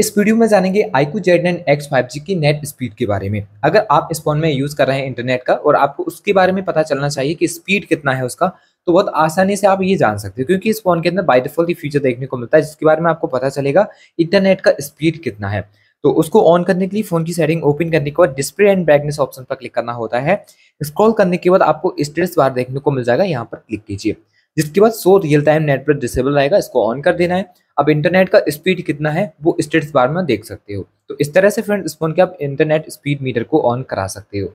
इस वीडियो में जानेंगे iQOO Z nine x five G की नेट स्पीड के बारे में अगर आप इस फोन में यूज़ कर रहे हैं इंटरनेट का और आपको उसके बारे में पता चलना चाहिए कि स्पीड कितना है उसका तो बहुत आसानी से आप ये जान सकते हो क्योंकि इस फोन के अंदर बाई डिफॉल्ट फीचर देखने को मिलता है जिसके बारे में आपको पता चलेगा इंटरनेट का स्पीड कितना है तो उसको ऑन करने के लिए फोन की सेटिंग ओपन करने के बाद डिस्प्ले एंड ब्राइटनेस ऑप्शन पर क्लिक करना होता है स्क्रॉल करने के बाद आपको स्टेटस बार देखने को मिल जाएगा यहाँ पर क्लिक कीजिए जिसके बाद सो रियल टाइम नेट पर डिसेबल रहेगा इसको ऑन कर देना है अब इंटरनेट का स्पीड कितना है वो स्टेटस बार में देख सकते हो तो इस तरह से फ्रेंड्स फोन के आप इंटरनेट स्पीड मीटर को ऑन करा सकते हो